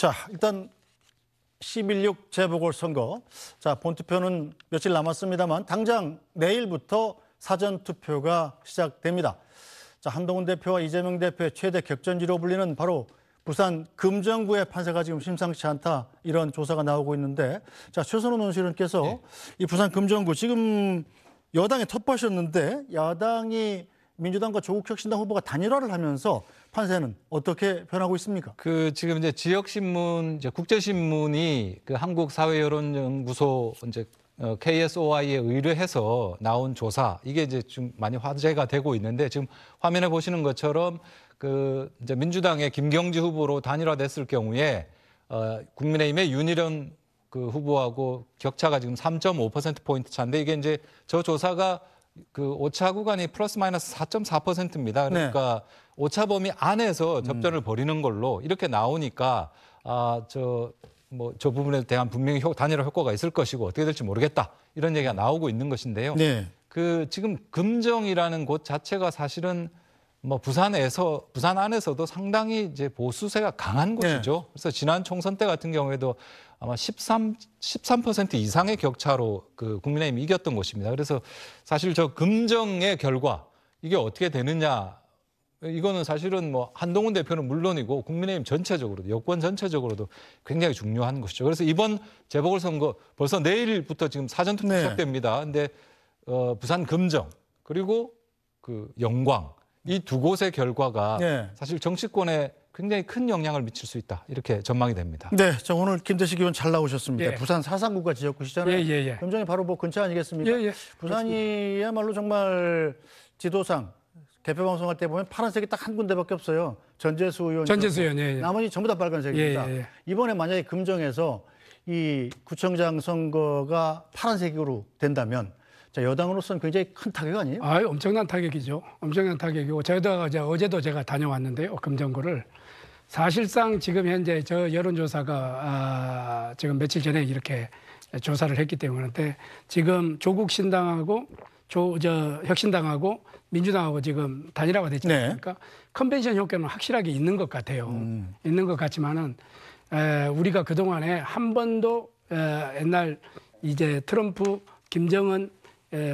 자, 일단 11.6 재보궐선거. 자, 본투표는 며칠 남았습니다만 당장 내일부터 사전투표가 시작됩니다. 자, 한동훈 대표와 이재명 대표의 최대 격전지로 불리는 바로 부산 금정구의 판세가 지금 심상치 않다 이런 조사가 나오고 있는데 자 최선호 논실원께서 네. 이 부산 금정구 지금 여당에 텃밭이었는데 야당이 민주당과 조국 혁신당 후보가 단일화를 하면서 판세는 어떻게 변하고 있습니까? 그 지금 이제 지역 신문, 이제 국제 신문이 그 한국 사회 여론 연구소 이제 KSOI에 어, 의뢰해서 나온 조사 이게 이제 좀 많이 화제가 되고 있는데 지금 화면에 보시는 것처럼 그 이제 민주당의 김경지 후보로 단일화됐을 경우에 어, 국민의힘의 윤일현 그 후보하고 격차가 지금 3.5% 포인트 차인데 이게 이제 저 조사가 그 오차 구간이 플러스 마이너스 4.4%입니다. 그러니까 네. 오차 범위 안에서 음. 접전을 음. 벌이는 걸로 이렇게 나오니까 아, 저뭐저 뭐, 부분에 대한 분명히 효, 단일화 효과가 있을 것이고 어떻게 될지 모르겠다. 이런 얘기가 나오고 있는 것인데요. 네. 그 지금 금정이라는 곳 자체가 사실은 뭐 부산에서 부산 안에서도 상당히 이제 보수세가 강한 네. 곳이죠. 네. 그래서 지난 총선 때 같은 경우에도 아마 13 13% 이상의 격차로 그 국민의힘 이겼던 이 곳입니다. 그래서 사실 저 금정의 결과 이게 어떻게 되느냐 이거는 사실은 뭐 한동훈 대표는 물론이고 국민의힘 전체적으로도 여권 전체적으로도 굉장히 중요한 것이죠. 그래서 이번 재보궐선거 벌써 내일부터 지금 사전투표 네. 시작됩니다. 근데 어 부산 금정 그리고 그 영광 이두 곳의 결과가 네. 사실 정치권에 굉장히 큰 영향을 미칠 수 있다 이렇게 전망이 됩니다. 네, 저 오늘 김대식 의원 잘 나오셨습니다. 예. 부산 사상구가 지역구시잖아요. 예, 예, 예. 염정이 바로 뭐 근처 아니겠습니까? 예, 예. 부산이야말로 정말 지도상 개표 방송할 때 보면 파란색이 딱 한 군데밖에 없어요. 전재수 의원. 전재수 의원. 예, 예. 나머지 전부 다 빨간색입니다. 예, 예, 예. 이번에 만약에 금정에서 이 구청장 선거가 파란색으로 된다면 자, 여당으로서는 굉장히 큰 타격 아니에요? 아, 엄청난 타격이죠. 엄청난 타격이고 저희가 이제 어제도 제가 다녀왔는데요. 금정구를 사실상 지금 현재 저 여론조사가 아, 지금 며칠 전에 이렇게 조사를 했기 때문에 지금 조국 신당하고 조, 저 혁신당하고 민주당하고 지금 단일화가 됐지 네. 않습니까? 네. 컨벤션 효과는 확실하게 있는 것 같아요. 음. 있는 것 같지만은 에, 우리가 그동안에 한 번도 에, 옛날 이제 트럼프, 김정은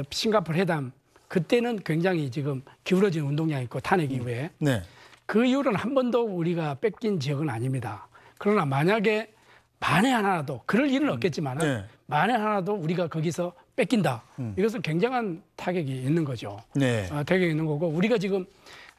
싱가폴 회담 그때는 굉장히 지금 기울어진 운동량이 있고 탄핵 이후에 음. 네. 그 이후로는 한 번도 우리가 뺏긴 지역은 아닙니다. 그러나 만약에 만에 하나라도 그럴 일은 음. 없겠지만 네. 만에 하나도 우리가 거기서 뺏긴다. 음. 이것은 굉장한 타격이 있는 거죠. 네. 어, 타격이 있는 거고 우리가 지금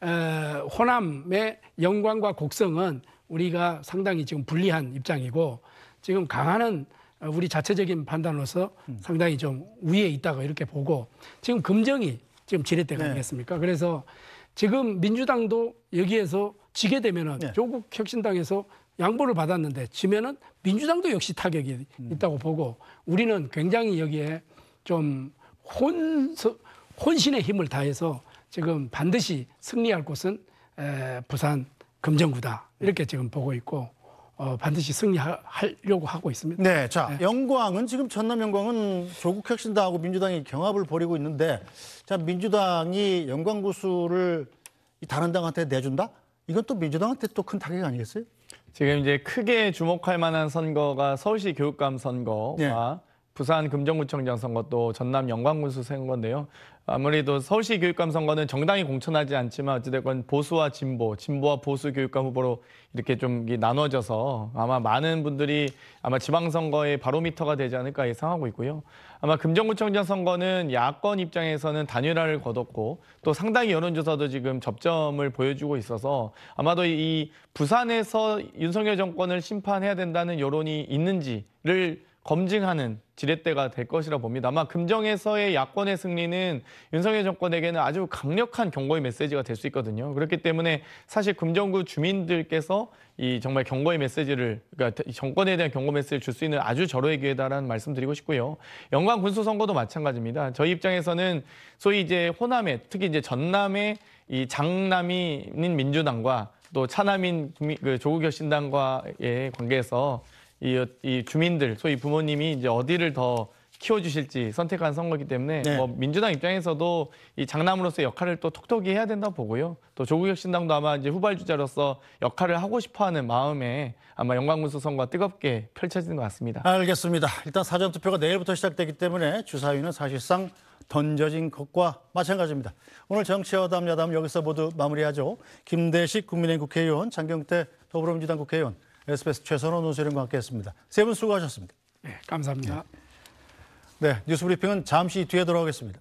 어, 호남의 영광과 곡성은 우리가 상당히 지금 불리한 입장이고 지금 강화는 아, 우리 자체적인 판단으로서 상당히 좀 위에 있다고 이렇게 보고 지금 금정이 지금 지렛대가 네. 아니겠습니까? 그래서 지금 민주당도 여기에서 지게 되면은 네. 조국 혁신당에서 양보를 받았는데 지면은 민주당도 역시 타격이 음. 있다고 보고 우리는 굉장히 여기에 좀 혼, 혼신의 힘을 다해서 지금 반드시 승리할 곳은 에, 부산 금정구다 이렇게 지금 보고 있고 어, 반드시 승리하려고 하고 있습니다. 네, 자 네. 영광은 지금 전남 영광은 조국 혁신당하고 민주당이 경합을 벌이고 있는데 자 민주당이 영광 구수를 다른 당한테 내준다? 이건 또 민주당한테 또 큰 타격 아니겠어요? 지금 이제 크게 주목할 만한 선거가 서울시 교육감 선거와 네. 부산 금정구청장 선거 또 전남 영광군수 선거인데요. 아무래도 서울시 교육감 선거는 정당이 공천하지 않지만 어찌됐건 보수와 진보, 진보와 보수 교육감 후보로 이렇게 좀 나눠져서 아마 많은 분들이 아마 지방선거의 바로미터가 되지 않을까 예상하고 있고요. 아마 금정구청장 선거는 야권 입장에서는 단일화를 거뒀고 또 상당히 여론조사도 지금 접점을 보여주고 있어서 아마도 이 부산에서 윤석열 정권을 심판해야 된다는 여론이 있는지를 검증하는 지렛대가 될 것이라 봅니다. 아마 금정에서의 야권의 승리는 윤석열 정권에게는 아주 강력한 경고의 메시지가 될 수 있거든요. 그렇기 때문에 사실 금정구 주민들께서 이 정말 경고의 메시지를 그러니까 정권에 대한 경고 메시지를 줄 수 있는 아주 절호의 기회다라는 말씀드리고 싶고요. 영광 군수 선거도 마찬가지입니다. 저희 입장에서는 소위 이제 호남에 특히 이제 전남에 이 장남인 민주당과 또 차남인 그 조국혁신당과의 관계에서 이, 이 주민들, 소위 부모님이 이제 어디를 더 키워주실지 선택한 선거기 이 때문에 네. 뭐 민주당 입장에서도 이 장남으로서 역할을 또 톡톡히 해야 된다 보고요. 또 조국혁신당도 아마 이제 후발주자로서 역할을 하고 싶어하는 마음에 아마 영광군수 선거 뜨겁게 펼쳐지는 것 같습니다. 알겠습니다. 일단 사전투표가 내일부터 시작되기 때문에 주사위는 사실상 던져진 것과 마찬가지입니다. 오늘 정치여담 야담 여기서 모두 마무리하죠. 김대식 국민의힘 국회의원, 장경태 더불어민주당 국회의원, SBS 최선호 논설위원과 함께했습니다. 세 분 수고하셨습니다. 네, 감사합니다. 네, 뉴스브리핑은 잠시 뒤에 돌아오겠습니다.